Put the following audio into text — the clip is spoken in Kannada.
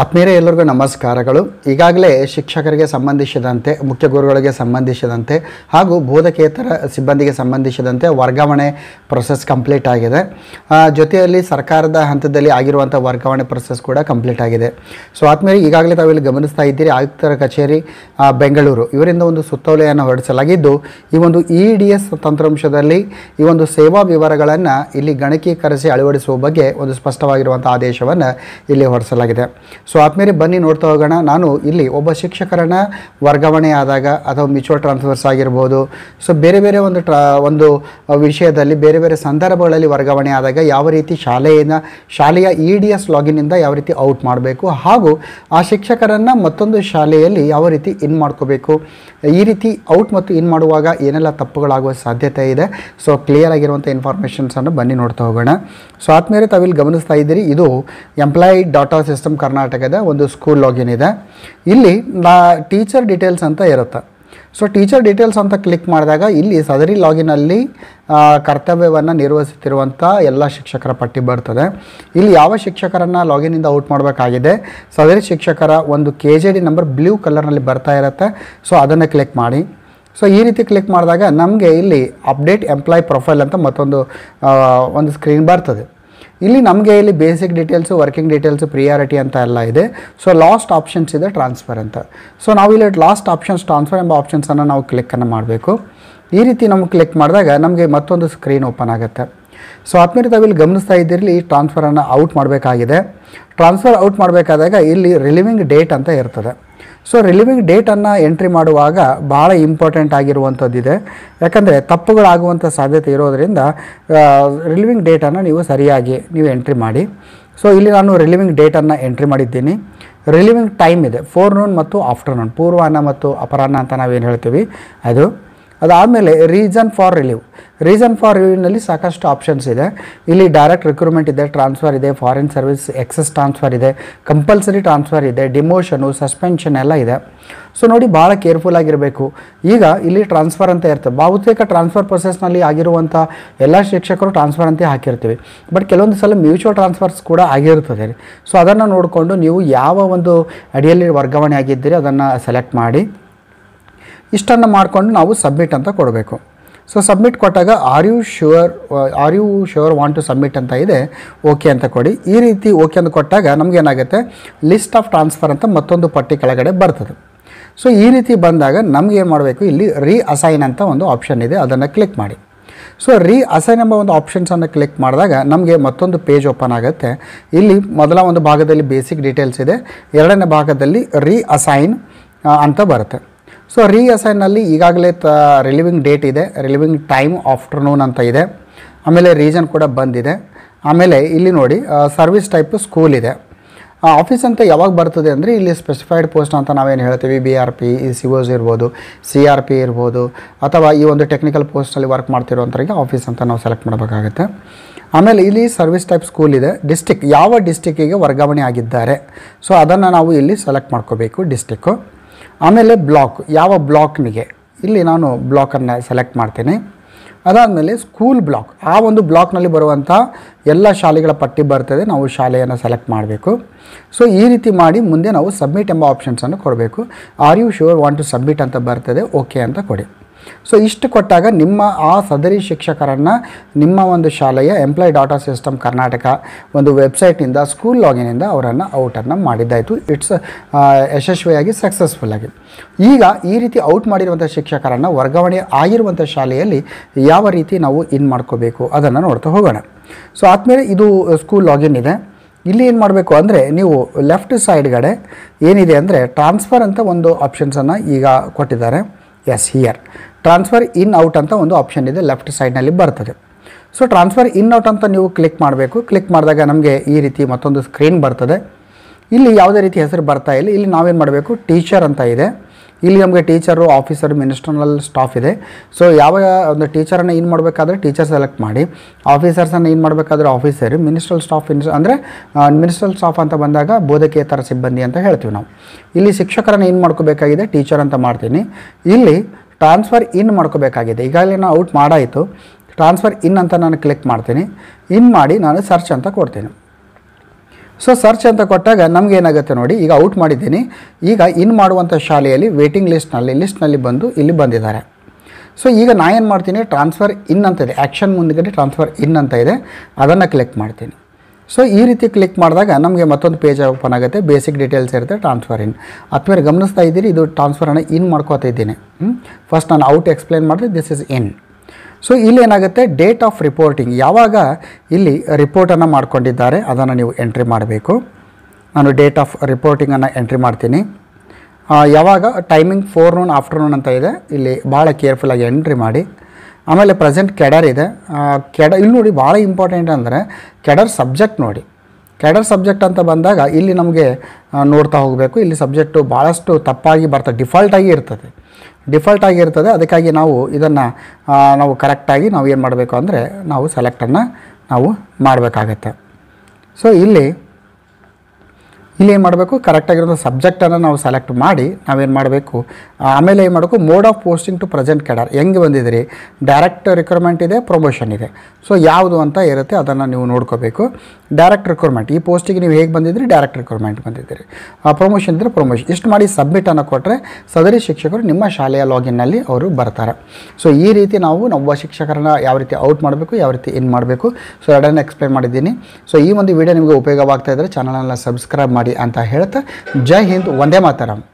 ಆತ್ಮೀಯರೇ ಎಲ್ಲರಿಗೂ ನಮಸ್ಕಾರಗಳು ಈಗಾಗಲೇ ಶಿಕ್ಷಕರಿಗೆ ಸಂಬಂಧಿಸಿದಂತೆ ಮುಖ್ಯ ಗುರುಗಳಿಗೆ ಸಂಬಂಧಿಸಿದಂತೆ ಹಾಗೂ ಬೋಧಕೇತರ ಸಿಬ್ಬಂದಿಗೆ ಸಂಬಂಧಿಸಿದಂತೆ ವರ್ಗಾವಣೆ ಪ್ರೊಸೆಸ್ ಕಂಪ್ಲೀಟ್ ಆಗಿದೆ ಜೊತೆಯಲ್ಲಿ ಸರ್ಕಾರದ ಹಂತದಲ್ಲಿ ಆಗಿರುವಂಥ ವರ್ಗಾವಣೆ ಪ್ರೊಸೆಸ್ ಕೂಡ ಕಂಪ್ಲೀಟ್ ಆಗಿದೆ ಸೊ ಆತ್ಮೀಯರಿಗೆ ಈಗಾಗಲೇ ತಾವಿಲ್ಲಿ ಗಮನಿಸ್ತಾ ಇದ್ದೀರಿ ಆಯುಕ್ತರ ಕಚೇರಿ ಬೆಂಗಳೂರು ಇವರಿಂದ ಒಂದು ಸುತ್ತೋಲೆಯನ್ನು ಹೊರಡಿಸಲಾಗಿದ್ದು ಈ ಒಂದು ಇ ಡಿ ಎಸ್ ತಂತ್ರಾಂಶದಲ್ಲಿ ಈ ಒಂದು ಸೇವಾ ವಿವರಗಳನ್ನು ಇಲ್ಲಿ ಗಣಕೀಕರಿಸಿ ಅಳವಡಿಸುವ ಬಗ್ಗೆ ಒಂದು ಸ್ಪಷ್ಟವಾಗಿರುವಂಥ ಆದೇಶವನ್ನು ಇಲ್ಲಿ ಹೊರಡಿಸಲಾಗಿದೆ ಸೊ ಆತ್ಮೇಲೆ ಬನ್ನಿ ನೋಡ್ತಾ ಹೋಗೋಣ ನಾನು ಇಲ್ಲಿ ಒಬ್ಬ ಶಿಕ್ಷಕರನ್ನ ವರ್ಗಾವಣೆ ಆದಾಗ ಅಥವಾ ಮ್ಯೂಚುವಲ್ ಟ್ರಾನ್ಸ್ಫರ್ಸ್ ಆಗಿರ್ಬೋದು ಸೊ ಬೇರೆ ಬೇರೆ ಒಂದು ಟ್ರಾ ಒಂದು ವಿಷಯದಲ್ಲಿ ಬೇರೆ ಬೇರೆ ಸಂದರ್ಭಗಳಲ್ಲಿ ವರ್ಗಾವಣೆ ಆದಾಗ ಯಾವ ರೀತಿ ಶಾಲೆಯಿಂದ ಶಾಲೆಯ ಇ ಡಿ ಎಸ್ ಲಾಗಿನಿಂದ ಯಾವ ರೀತಿ ಔಟ್ ಮಾಡಬೇಕು ಹಾಗೂ ಆ ಶಿಕ್ಷಕರನ್ನು ಮತ್ತೊಂದು ಶಾಲೆಯಲ್ಲಿ ಯಾವ ರೀತಿ ಇನ್ ಮಾಡ್ಕೋಬೇಕು ಈ ರೀತಿ ಔಟ್ ಮತ್ತು ಇನ್ ಮಾಡುವಾಗ ಏನೆಲ್ಲ ತಪ್ಪುಗಳಾಗುವ ಸಾಧ್ಯತೆ ಇದೆ ಸೊ ಕ್ಲಿಯರ್ ಆಗಿರುವಂಥ ಇನ್ಫಾರ್ಮೇಷನ್ಸನ್ನು ಬನ್ನಿ ನೋಡ್ತಾ ಹೋಗೋಣ ಸೊ ಆದಮೇಲೆ ತಾವಿಲ್ಲಿ ಗಮನಿಸ್ತಾ ಇದ್ದೀರಿ ಇದು ಎಂಪ್ಲಾಯಿ ಡಾಟಾ ಸಿಸ್ಟಮ್ ಕರ್ನಾಟಕ ಕರ್ನಾಟಕದ ಒಂದು ಸ್ಕೂಲ್ ಲಾಗಿನ್ ಇದೆ ಇಲ್ಲಿ ನಾ ಟೀಚರ್ ಡೀಟೇಲ್ಸ್ ಅಂತ ಇರುತ್ತೆ ಸೊ ಟೀಚರ್ ಡೀಟೇಲ್ಸ್ ಅಂತ ಕ್ಲಿಕ್ ಮಾಡಿದಾಗ ಇಲ್ಲಿ ಸದರಿ ಲಾಗಿನಲ್ಲಿ ಕರ್ತವ್ಯವನ್ನು ನಿರ್ವಹಿಸುತ್ತಿರುವಂಥ ಎಲ್ಲ ಶಿಕ್ಷಕರ ಪಟ್ಟಿ ಬರ್ತದೆ ಇಲ್ಲಿ ಯಾವ ಶಿಕ್ಷಕರನ್ನು ಲಾಗಿನಿಂದ ಔಟ್ ಮಾಡಬೇಕಾಗಿದೆ ಸದರಿ ಶಿಕ್ಷಕರ ಒಂದು K J D number blue ಕಲರ್ನಲ್ಲಿ ಬರ್ತಾ ಇರುತ್ತೆ ಸೊ ಅದನ್ನು ಕ್ಲಿಕ್ ಮಾಡಿ ಸೊ ಈ ರೀತಿ ಕ್ಲಿಕ್ ಮಾಡಿದಾಗ ನಮಗೆ ಇಲ್ಲಿ ಅಪ್ಡೇಟ್ ಎಂಪ್ಲಾಯ್ ಪ್ರೊಫೈಲ್ ಅಂತ ಮತ್ತೊಂದು ಒಂದು ಸ್ಕ್ರೀನ್ ಬರ್ತದೆ ಇಲ್ಲಿ ನಮಗೆ ಇಲ್ಲಿ basic details working details priority ಅಂತ ಎಲ್ಲ ಇದೆ ಸೊ ಲಾಸ್ಟ್ ಆಪ್ಷನ್ಸ್ ಇದೆ ಟ್ರಾನ್ಸ್ಫರ್ ಅಂತ ಸೊ ನಾವು ಇಲ್ಲಿ ಲಾಸ್ಟ್ ಆಪ್ಷನ್ಸ್ ಟ್ರಾನ್ಸ್ಫರ್ ಎಂಬ ಆಪ್ಷನ್ಸನ್ನು ನಾವು ಕ್ಲಿಕ್ಕನ್ನು ಮಾಡಬೇಕು ಈ ರೀತಿ ನಮಗೆ ಕ್ಲಿಕ್ ಮಾಡಿದಾಗ ನಮಗೆ ಮತ್ತೊಂದು ಸ್ಕ್ರೀನ್ ಓಪನ್ ಆಗುತ್ತೆ ಸೊ ಆದಮೇಲೆ ತಾವಿಲ್ಲಿ ಗಮನಿಸ್ತಾ ಇದ್ದಿರಲಿ ಟ್ರಾನ್ಸ್ಫರನ್ನು ಔಟ್ ಮಾಡಬೇಕಾಗಿದೆ ಟ್ರಾನ್ಸ್ಫರ್ ಔಟ್ ಮಾಡಬೇಕಾದಾಗ ಇಲ್ಲಿ ರಿಲೀವಿಂಗ್ ಡೇಟ್ ಅಂತ ಇರ್ತದೆ ಸೊ ರಿಲೀವಿಂಗ್ ಡೇಟನ್ನು ಎಂಟ್ರಿ ಮಾಡುವಾಗ ಭಾಳ ಇಂಪಾರ್ಟೆಂಟ್ ಆಗಿರುವಂಥದ್ದಿದೆ ಯಾಕಂದರೆ ತಪ್ಪುಗಳಾಗುವಂಥ ಸಾಧ್ಯತೆ ಇರೋದರಿಂದ ರಿಲೀವಿಂಗ್ ಡೇಟನ್ನು ನೀವು ಸರಿಯಾಗಿ ನೀವು ಎಂಟ್ರಿ ಮಾಡಿ ಸೊ ಇಲ್ಲಿ ನಾನು ರಿಲೀವಿಂಗ್ ಡೇಟನ್ನು ಎಂಟ್ರಿ ಮಾಡಿದ್ದೀನಿ ರಿಲೀವಿಂಗ್ ಟೈಮ್ ಇದೆ ಫೋರ್ನೂನ್ ಮತ್ತು ಆಫ್ಟರ್ನೂನ್ ಪೂರ್ವಾಹ್ನ ಮತ್ತು ಅಪರಾಹ್ನ ಅಂತ ನಾವೇನು ಹೇಳ್ತೀವಿ ಅದು ಅದಾದಮೇಲೆ reason for relieve reason for ರಿಲೀವ್ನಲ್ಲಿ ಸಾಕಷ್ಟು ಆಪ್ಷನ್ಸ್ ಇದೆ ಇಲ್ಲಿ ಡೈರೆಕ್ಟ್ ರಿಕ್ರೂಟ್ಮೆಂಟ್ ಇದೆ ಟ್ರಾನ್ಸ್ಫರ್ ಇದೆ ಫಾರಿನ್ ಸರ್ವಿಸ್ ಎಕ್ಸಸ್ ಟ್ರಾನ್ಸ್ಫರ್ ಇದೆ ಕಂಪಲ್ಸರಿ ಟ್ರಾನ್ಸ್ಫರ್ ಇದೆ ಡಿಮೋಷನು ಸಸ್ಪೆನ್ಷನ್ ಎಲ್ಲ ಇದೆ ಸೊ ನೋಡಿ ಭಾಳ ಕೇರ್ಫುಲ್ ಆಗಿರಬೇಕು ಈಗ ಇಲ್ಲಿ ಟ್ರಾನ್ಸ್ಫರ್ ಅಂತ ಇರ್ತದೆ ಬಹುತೇಕ ಟ್ರಾನ್ಸ್ಫರ್ ಪ್ರೊಸೆಸ್ನಲ್ಲಿ ಆಗಿರುವಂಥ ಎಲ್ಲ ಶಿಕ್ಷಕರು ಟ್ರಾನ್ಸ್ಫರ್ ಅಂತ ಹಾಕಿರ್ತೀವಿ ಬಟ್ ಕೆಲವೊಂದು ಸಲ ಮ್ಯೂಚುವಲ್ ಟ್ರಾನ್ಸ್ಫರ್ಸ್ ಕೂಡ ಆಗಿರ್ತದೆ ಸೊ ಅದನ್ನು ನೋಡಿಕೊಂಡು ನೀವು ಯಾವ ಒಂದು ಅಡಿಯಲ್ಲಿ ವರ್ಗಾವಣೆ ಆಗಿದ್ದೀರಿ ಅದನ್ನು ಸೆಲೆಕ್ಟ್ ಮಾಡಿ ಇಷ್ಟನ್ನು ಮಾಡಿಕೊಂಡು ನಾವು ಸಬ್ಮಿಟ್ ಅಂತ ಕೊಡಬೇಕು ಸೊ ಸಬ್ಮಿಟ್ ಕೊಟ್ಟಾಗ are you sure are you sure want to submit ಅಂತ ಇದೆ ಓಕೆ ಅಂತ ಕೊಡಿ ಈ ರೀತಿ ಓಕೆ ಅಂತ ಕೊಟ್ಟಾಗ ನಮಗೇನಾಗುತ್ತೆ ಲಿಸ್ಟ್ ಆಫ್ ಟ್ರಾನ್ಸ್ಫರ್ ಅಂತ ಮತ್ತೊಂದು ಪಟ್ಟಿ ಕೆಳಗಡೆ ಬರ್ತದೆ ಸೊ ಈ ರೀತಿ ಬಂದಾಗ ನಮಗೇನು ಮಾಡಬೇಕು ಇಲ್ಲಿ ರೀ ಅಸೈನ್ ಅಂತ ಒಂದು ಆಪ್ಷನ್ ಇದೆ ಅದನ್ನು ಕ್ಲಿಕ್ ಮಾಡಿ ಸೊ ರೀ ಅಸೈನ್ ಎಂಬ ಒಂದು ಆಪ್ಷನ್ಸನ್ನು ಕ್ಲಿಕ್ ಮಾಡಿದಾಗ ನಮಗೆ ಮತ್ತೊಂದು ಪೇಜ್ ಓಪನ್ ಆಗುತ್ತೆ ಇಲ್ಲಿ ಮೊದಲ ಒಂದು ಭಾಗದಲ್ಲಿ ಬೇಸಿಕ್ ಡೀಟೇಲ್ಸ್ ಇದೆ ಎರಡನೇ ಭಾಗದಲ್ಲಿ ರೀ ಅಸೈನ್ uh, ಅಂತ ಬರುತ್ತೆ ಸೊ ರೀಅಸೈನಲ್ಲಿ ಈಗಾಗಲೇ ತ ರಿಲೀವಿಂಗ್ ಡೇಟ್ ಇದೆ ರಿಲೀವಿಂಗ್ ಟೈಮ್ ಆಫ್ಟರ್ನೂನ್ ಅಂತ ಇದೆ ಆಮೇಲೆ ರೀಸನ್ ಕೂಡ ಬಂದಿದೆ ಆಮೇಲೆ ಇಲ್ಲಿ ನೋಡಿ ಸರ್ವಿಸ್ ಟೈಪ್ ಸ್ಕೂಲ್ ಇದೆ ಆಫೀಸ್ ಅಂತ ಯಾವಾಗ ಬರ್ತದೆ ಅಂದರೆ ಇಲ್ಲಿ ಸ್ಪೆಸಿಫೈಡ್ ಪೋಸ್ಟ್ ಅಂತ ನಾವೇನು ಹೇಳ್ತೀವಿ B R P C Os ಇರ್ಬೋದು ಸಿ ಆರ್ ಪಿ ಇರ್ಬೋದು ಅಥವಾ ಈ ಒಂದು ಟೆಕ್ನಿಕಲ್ ಪೋಸ್ಟಲ್ಲಿ ವರ್ಕ್ ಮಾಡ್ತಿರೋಂಥವ್ರಿಗೆ ಆಫೀಸ್ ಅಂತ ನಾವು ಸೆಲೆಕ್ಟ್ ಮಾಡಬೇಕಾಗುತ್ತೆ ಆಮೇಲೆ ಇಲ್ಲಿ ಸರ್ವಿಸ್ ಟೈಪ್ ಸ್ಕೂಲ್ ಇದೆ ಡಿಸ್ಟಿಕ್ ಯಾವ ಡಿಸ್ಟಿಕ್ಕಿಗೆ ವರ್ಗಾವಣೆ ಆಗಿದ್ದಾರೆ ಸೊ ಅದನ್ನು ನಾವು ಇಲ್ಲಿ ಸೆಲೆಕ್ಟ್ ಮಾಡ್ಕೋಬೇಕು ಡಿಸ್ಟಿಕ್ಕು ಆಮೇಲೆ ಬ್ಲಾಕ್ ಯಾವ ಬ್ಲಾಕ್ನಿಗೆ ಇಲ್ಲಿ ನಾನು ಬ್ಲಾಕನ್ನು ಸೆಲೆಕ್ಟ್ ಮಾಡ್ತೀನಿ ಅದಾದಮೇಲೆ ಸ್ಕೂಲ್ ಬ್ಲಾಕ್ ಆ ಒಂದು ಬ್ಲಾಕ್ನಲ್ಲಿ ಬರುವಂಥ ಎಲ್ಲ ಶಾಲೆಗಳ ಪಟ್ಟಿ ಬರ್ತದೆ ನಾವು ಶಾಲೆಯನ್ನು ಸೆಲೆಕ್ಟ್ ಮಾಡಬೇಕು ಸೊ ಈ ರೀತಿ ಮಾಡಿ ಮುಂದೆ ನಾವು ಸಬ್ಮಿಟ್ ಎಂಬ ಆಪ್ಷನ್ಸನ್ನು ಕೊಡಬೇಕು are you sure want to submit ಅಂತ ಬರ್ತದೆ ಓಕೆ ಅಂತ ಕೊಡಿ ಸೊ ಇಷ್ಟು ಕೊಟ್ಟಾಗ ನಿಮ್ಮ ಆ ಸದರಿ ಶಿಕ್ಷಕರನ್ನು ನಿಮ್ಮ ಒಂದು ಶಾಲೆಯ ಎಂಪ್ಲಾಯ್ ಡಾಟಾ ಸಿಸ್ಟಮ್ ಕರ್ನಾಟಕ ಒಂದು ವೆಬ್ಸೈಟ್ನಿಂದ ಸ್ಕೂಲ್ ಲಾಗಿನಿಂದ ಅವರನ್ನು ಔಟನ್ನು ಮಾಡಿದ್ದಾಯಿತು ಇಟ್ಸ್ ಯಶಸ್ವಿಯಾಗಿ ಸಕ್ಸಸ್ಫುಲ್ ಆಗಿ ಈಗ ಈ ರೀತಿ ಔಟ್ ಮಾಡಿರುವಂಥ ಶಿಕ್ಷಕರನ್ನು ವರ್ಗಾವಣೆ ಆಗಿರುವಂಥ ಶಾಲೆಯಲ್ಲಿ ಯಾವ ರೀತಿ ನಾವು ಇನ್ ಮಾಡ್ಕೋಬೇಕು ಅದನ್ನು ನೋಡ್ತಾ ಹೋಗೋಣ ಸೊ ಆದಮೇಲೆ ಇದು ಸ್ಕೂಲ್ ಲಾಗಿನ್ ಇದೆ ಇಲ್ಲಿ ಏನು ಮಾಡಬೇಕು ಅಂದರೆ ನೀವು ಲೆಫ್ಟ್ ಸೈಡ್ಗಡೆ ಏನಿದೆ ಅಂದರೆ ಟ್ರಾನ್ಸ್ಫರ್ ಅಂತ ಒಂದು ಆಪ್ಷನ್ಸನ್ನು ಈಗ ಕೊಟ್ಟಿದ್ದಾರೆ as here transfer in out ಅಂತ ಒಂದು ಆಪ್ಷನ್ ಇದೆ ಲೆಫ್ಟ್ ಸೈಡ್ನಲ್ಲಿ ಬರ್ತದೆ ಸೊ ಟ್ರಾನ್ಸ್ಫರ್ ಇನ್ ಔಟ್ ಅಂತ ನೀವು ಕ್ಲಿಕ್ ಮಾಡಬೇಕು ಕ್ಲಿಕ್ ಮಾಡಿದಾಗ ನಮಗೆ ಈ ರೀತಿ ಮತ್ತೊಂದು ಸ್ಕ್ರೀನ್ ಬರ್ತದೆ ಇಲ್ಲಿ ಯಾವುದೇ ರೀತಿ ಹೆಸರು ಬರ್ತಾ ಇಲ್ಲ ಇಲ್ಲಿ ನಾವೇನು ಮಾಡಬೇಕು ಟೀಚರ್ ಅಂತ ಇದೆ ಇಲ್ಲಿ ನಮಗೆ ಟೀಚರು ಆಫೀಸರ್ ಮಿನಿಸ್ಟ್ರನಲ್ ಸ್ಟಾಫ್ ಇದೆ ಸೊ ಯಾವ ಒಂದು ಟೀಚರನ್ನು ಏನು ಮಾಡಬೇಕಾದ್ರೆ ಟೀಚರ್ ಸೆಲೆಕ್ಟ್ ಮಾಡಿ ಆಫೀಸರ್ಸನ್ನು ಏನು ಮಾಡಬೇಕಾದ್ರೆ ಆಫೀಸರ್ ಮಿನಿಸ್ಟ್ರಲ್ ಸ್ಟಾಫ್ ಇನ್ಸ್ ಅಂದರೆ ಮಿನಿಸ್ಟ್ರಲ್ ಸ್ಟಾಫ್ ಅಂತ ಬಂದಾಗ ಬೋಧಕೇತರ ಸಿಬ್ಬಂದಿ ಅಂತ ಹೇಳ್ತೀವಿ ನಾವು ಇಲ್ಲಿ ಶಿಕ್ಷಕರನ್ನು ಏನು ಮಾಡ್ಕೋಬೇಕಾಗಿದೆ ಟೀಚರ್ ಅಂತ ಮಾಡ್ತೀನಿ ಇಲ್ಲಿ ಟ್ರಾನ್ಸ್ಫರ್ ಇನ್ ಮಾಡ್ಕೋಬೇಕಾಗಿದೆ ಈಗಾಗಲೇ ನಾನು ಔಟ್ ಮಾಡಾಯಿತು ಟ್ರಾನ್ಸ್ಫರ್ ಇನ್ ಅಂತ ನಾನು ಕ್ಲಿಕ್ ಮಾಡ್ತೀನಿ ಇನ್ ಮಾಡಿ ನಾನು ಸರ್ಚ್ ಅಂತ ಕೊಡ್ತೀನಿ ಸೊ ಸರ್ಚ್ ಅಂತ ಕೊಟ್ಟಾಗ ನಮಗೇನಾಗುತ್ತೆ ನೋಡಿ ಈಗ ಔಟ್ ಮಾಡಿದ್ದೀನಿ ಈಗ ಇನ್ ಮಾಡುವಂಥ ಶಾಲೆಯಲ್ಲಿ ವೇಟಿಂಗ್ ಲಿಸ್ಟ್ನಲ್ಲಿ ಲಿಸ್ಟ್ನಲ್ಲಿ ಬಂದು ಇಲ್ಲಿ ಬಂದಿದ್ದಾರೆ ಸೊ ಈಗ ನಾನು ಏನು ಮಾಡ್ತೀನಿ ಟ್ರಾನ್ಸ್ಫರ್ ಇನ್ ಅಂತ ಇದೆ ಆ್ಯಕ್ಷನ್ ಮುಂದಗಡೆ ಟ್ರಾನ್ಸ್ಫರ್ ಇನ್ ಅಂತ ಇದೆ ಅದನ್ನು ಕ್ಲಿಕ್ ಮಾಡ್ತೀನಿ ಸೊ ಈ ರೀತಿ ಕ್ಲಿಕ್ ಮಾಡಿದಾಗ ನಮಗೆ ಮತ್ತೊಂದು ಪೇಜ್ ಓಪನ್ ಆಗುತ್ತೆ ಬೇಸಿಕ್ ಡೀಟೇಲ್ಸ್ ಇರುತ್ತೆ ಟ್ರಾನ್ಸ್ಫರ್ ಇನ್ ಅಥವಾ ಗಮನಿಸ್ತಾ ಇದ್ದೀರಿ ಇದು ಟ್ರಾನ್ಸ್ಫರನ್ನು ಇನ್ ಮಾಡ್ಕೋತಾ ಇದ್ದೀನಿ ಫಸ್ಟ್ ನಾನು ಔಟ್ ಎಕ್ಸ್ಪ್ಲೇನ್ ಮಾಡಿದೆ ದಿಸ್ ಇಸ್ ಇನ್ ಸೊ ಇಲ್ಲಿ ಏನಾಗುತ್ತೆ ಡೇಟ್ ಆಫ್ ರಿಪೋರ್ಟಿಂಗ್ ಯಾವಾಗ ಇಲ್ಲಿ ರಿಪೋರ್ಟನ್ನು ಮಾಡ್ಕೊಂಡಿದ್ದಾರೆ ಅದನ್ನು ನೀವು ಎಂಟ್ರಿ ಮಾಡಬೇಕು ನಾನು ಡೇಟ್ ಆಫ್ ರಿಪೋರ್ಟಿಂಗನ್ನು ಎಂಟ್ರಿ ಮಾಡ್ತೀನಿ ಯಾವಾಗ ಟೈಮಿಂಗ್ ಫೋರ್ ನೂನ್ ಆಫ್ಟರ್ನೂನ್ ಅಂತ ಇದೆ ಇಲ್ಲಿ ಭಾಳ ಕೇರ್ಫುಲ್ಲಾಗಿ ಎಂಟ್ರಿ ಮಾಡಿ ಆಮೇಲೆ ಪ್ರೆಸೆಂಟ್ ಕೆಡರ್ ಇದೆ ಕೆಡ ಇಲ್ಲಿ ನೋಡಿ ಭಾಳ ಇಂಪಾರ್ಟೆಂಟ್ ಅಂದರೆ ಕೆಡರ್ ಸಬ್ಜೆಕ್ಟ್ ನೋಡಿ ಕ್ಯಾಡರ್ ಸಬ್ಜೆಕ್ಟ್ ಅಂತ ಬಂದಾಗ ಇಲ್ಲಿ ನಮಗೆ ನೋಡ್ತಾ ಹೋಗಬೇಕು ಇಲ್ಲಿ ಸಬ್ಜೆಕ್ಟು ಭಾಳಷ್ಟು ತಪ್ಪಾಗಿ ಬರ್ತದೆ ಡಿಫಾಲ್ಟಾಗಿ ಇರ್ತದೆ ಡಿಫಾಲ್ಟಾಗಿ ಇರ್ತದೆ ಅದಕ್ಕಾಗಿ ನಾವು ಇದನ್ನು ನಾವು ಕರೆಕ್ಟಾಗಿ ನಾವು ಏನು ಮಾಡಬೇಕು ಅಂದರೆ ನಾವು ಸೆಲೆಕ್ಟನ್ನು ನಾವು ಮಾಡಬೇಕಾಗತ್ತೆ ಸೊ ಇಲ್ಲಿ ಇಲ್ಲಿ ಏನು ಮಾಡಬೇಕು ಕರೆಕ್ಟಾಗಿರೋ ಸಬ್ಜೆಕ್ಟನ್ನು ನಾವು ಸೆಲೆಕ್ಟ್ ಮಾಡಿ ನಾವೇನು ಮಾಡಬೇಕು ಆಮೇಲೆ ಏನು ಮಾಡಬೇಕು mode of posting to present cadre ಹೆಂಗೆ ಬಂದಿದ್ರಿ ಡೈರೆಕ್ಟ್ ರಿಕ್ರೂಟ್ಮೆಂಟ್ ಇದೆ ಪ್ರೊಮೋಷನ್ ಇದೆ ಸೊ ಯಾವುದು ಅಂತ ಇರುತ್ತೆ ಅದನ್ನು ನೀವು ನೋಡ್ಕೋಬೇಕು ಡೈರೆಕ್ಟ್ ರಿಕ್ರೂಟ್ಮೆಂಟ್ ಈ ಪೋಸ್ಟಿಗೆ ನೀವು ಹೇಗೆ ಬಂದಿದ್ರಿ ಡೈರೆಕ್ಟ್ ರಿಕ್ರೂಟ್ಮೆಂಟ್ ಬಂದಿದ್ದೀರಿ ಪ್ರಮೋಷನ್ ಇದ್ದರೆ ಪ್ರೊಮೋಷನ್ ಇಷ್ಟು ಮಾಡಿ ಸಬ್ಮಿಟನ್ನು ಕೊಟ್ಟರೆ ಸದರಿ ಶಿಕ್ಷಕರು ನಿಮ್ಮ ಶಾಲೆಯ ಲಾಗಿನ್ನಲ್ಲಿ ಅವರು ಬರ್ತಾರೆ ಸೊ ಈ ರೀತಿ ನಾವು ನಮ್ಮ ಶಿಕ್ಷಕರನ್ನ ಯಾವ ರೀತಿ ಔಟ್ ಮಾಡಬೇಕು ಯಾವ ರೀತಿ ಇನ್ ಮಾಡಬೇಕು ಸೊ ಎರಡನ್ನು ಎಕ್ಸ್ಪ್ಲೈನ್ ಮಾಡಿದ್ದೀನಿ ಸೊ ಈ ಒಂದು ವಿಡಿಯೋ ನಿಮಗೆ ಉಪಯೋಗವಾಗ್ತಾ ಇದ್ದರೆ ಚಾನಲನ್ನು ಸಬ್ಸ್ಕ್ರೈಬ್ ಮಾಡಿ ಮಾಡಿ ಅಂತ ಹೇಳ್ತಾ ಜೈ ಹಿಂದ್ ಒಂದೇ ಮಾತಾರಾಮ್